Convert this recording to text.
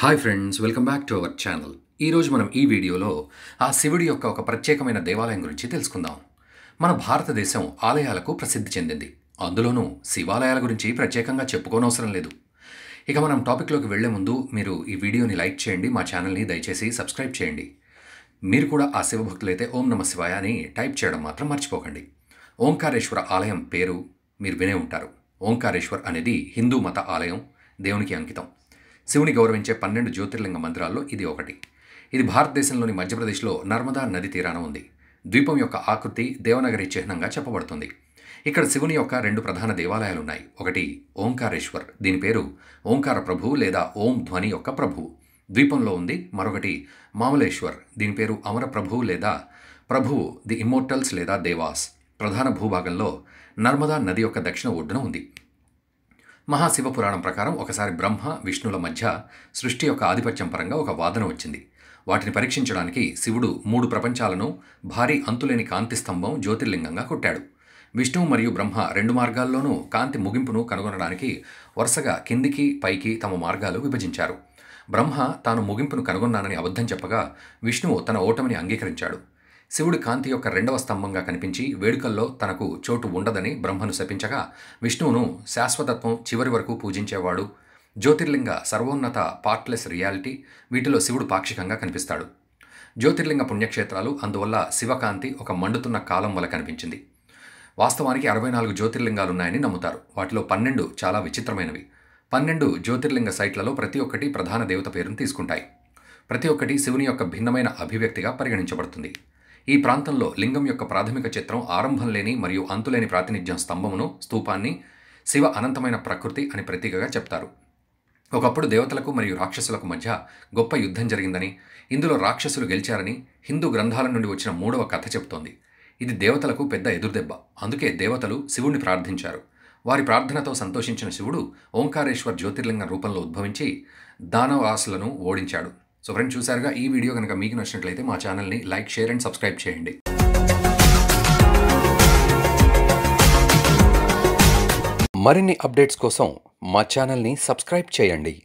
hi friends welcome back to our channel ఈరోజు మనం ఈ వీడియోలో ఆ శివుడి యొక్క ఒక ప్రత్యేకమైన దేవాలయం గురించి తెలుసుకుందాం మన భారతదేశం ఆలయాలకు ప్రసిద్ధి చెందింది అందులోనూ శివాలయాల గురించి ప్రత్యేకంగా చెప్పుకోనవసరం లేదు ఇక మనం టాపిక్లోకి వెళ్లే ముందు మీరు ఈ వీడియోని లైక్ చేయండి మా ఛానల్ని దయచేసి సబ్స్క్రైబ్ చేయండి మీరు కూడా ఆ శివభక్తులైతే ఓం నమ శివాయ అని టైప్ చేయడం మాత్రం మర్చిపోకండి ఓంకారేశ్వర ఆలయం పేరు మీరు వినే ఉంటారు ఓంకారేశ్వర్ అనేది హిందూ మత ఆలయం దేవునికి అంకితం శివుని గౌరవించే పన్నెండు జ్యోతిర్లింగ మందిరాల్లో ఇది ఒకటి ఇది భారతదేశంలోని మధ్యప్రదేశ్లో నర్మదా నది తీరాన ఉంది ద్వీపం యొక్క ఆకృతి దేవనగరి చిహ్నంగా చెప్పబడుతుంది ఇక్కడ శివుని యొక్క రెండు ప్రధాన దేవాలయాలు ఉన్నాయి ఒకటి ఓంకారేశ్వర్ దీని పేరు ఓంకార ప్రభు లేదా ఓం ధ్వని యొక్క ప్రభు ద్వీపంలో ఉంది మరొకటి మామలేశ్వర్ దీని పేరు అమర ప్రభు లేదా ప్రభువు ది ఇమ్మోర్టల్స్ లేదా దేవాస్ ప్రధాన భూభాగంలో నర్మదా నది యొక్క దక్షిణ ఒడ్డున ఉంది మహాశివ పురాణం ప్రకారం ఒకసారి బ్రహ్మ విష్ణుల మధ్య సృష్టి యొక్క ఆధిపత్యం పరంగా ఒక వాదన వచ్చింది వాటిని పరీక్షించడానికి శివుడు మూడు ప్రపంచాలను భారీ అంతులేని కాంతి స్తంభం జ్యోతిర్లింగంగా కొట్టాడు విష్ణువు మరియు బ్రహ్మ రెండు మార్గాల్లోనూ కాంతి ముగింపును కనుగొనడానికి వరుసగా కిందికి పైకి తమ మార్గాలు విభజించారు బ్రహ్మ తాను ముగింపును కనుగొన్నానని అబద్ధం చెప్పగా విష్ణువు తన ఓటమిని అంగీకరించాడు శివుడు కాంతి యొక్క రెండవ స్తంభంగా కనిపించి వేడుకల్లో తనకు చోటు ఉండదని బ్రహ్మను శపించగా విష్ణువును శాశ్వతత్వం చివరి వరకు పూజించేవాడు జ్యోతిర్లింగ సర్వోన్నత పార్ట్లెస్ రియాలిటీ వీటిలో శివుడు పాక్షికంగా కనిపిస్తాడు జ్యోతిర్లింగ పుణ్యక్షేత్రాలు అందువల్ల శివకాంతి ఒక మండుతున్న కాలం వల్ల కనిపించింది వాస్తవానికి అరవై నాలుగు జ్యోతిర్లింగాలున్నాయని నమ్ముతారు వాటిలో పన్నెండు చాలా విచిత్రమైనవి పన్నెండు జ్యోతిర్లింగ సైట్లలో ప్రతి ఒక్కటి ప్రధాన దేవత పేరును తీసుకుంటాయి ప్రతి ఒక్కటి శివుని యొక్క భిన్నమైన అభివ్యక్తిగా పరిగణించబడుతుంది ఈ ప్రాంతంలో లింగం యొక్క ప్రాథమిక చిత్రం ఆరంభం లేని మరియు అంతులేని ప్రాతినిధ్యం స్తంభమును స్తూపాన్ని శివ అనంతమైన ప్రకృతి అని ప్రతీకగా చెప్తారు ఒకప్పుడు దేవతలకు మరియు రాక్షసులకు మధ్య గొప్ప యుద్ధం జరిగిందని ఇందులో రాక్షసులు గెలిచారని హిందూ గ్రంథాల నుండి వచ్చిన మూడవ కథ చెబుతోంది ఇది దేవతలకు పెద్ద ఎదురుదెబ్బ అందుకే దేవతలు శివుణ్ణి ప్రార్థించారు వారి ప్రార్థనతో సంతోషించిన శివుడు ఓంకారేశ్వర్ జ్యోతిర్లింగం రూపంలో ఉద్భవించి దానవాసులను ఓడించాడు సో ఫ్రెండ్ చూసారుగా ఈ వీడియో కనుక మీకు నచ్చినట్లయితే మా ఛానల్ని లైక్ షేర్ అండ్ సబ్స్క్రైబ్ చేయండి మరిన్ని అప్డేట్స్ కోసం మా ఛానల్ని సబ్స్క్రైబ్ చేయండి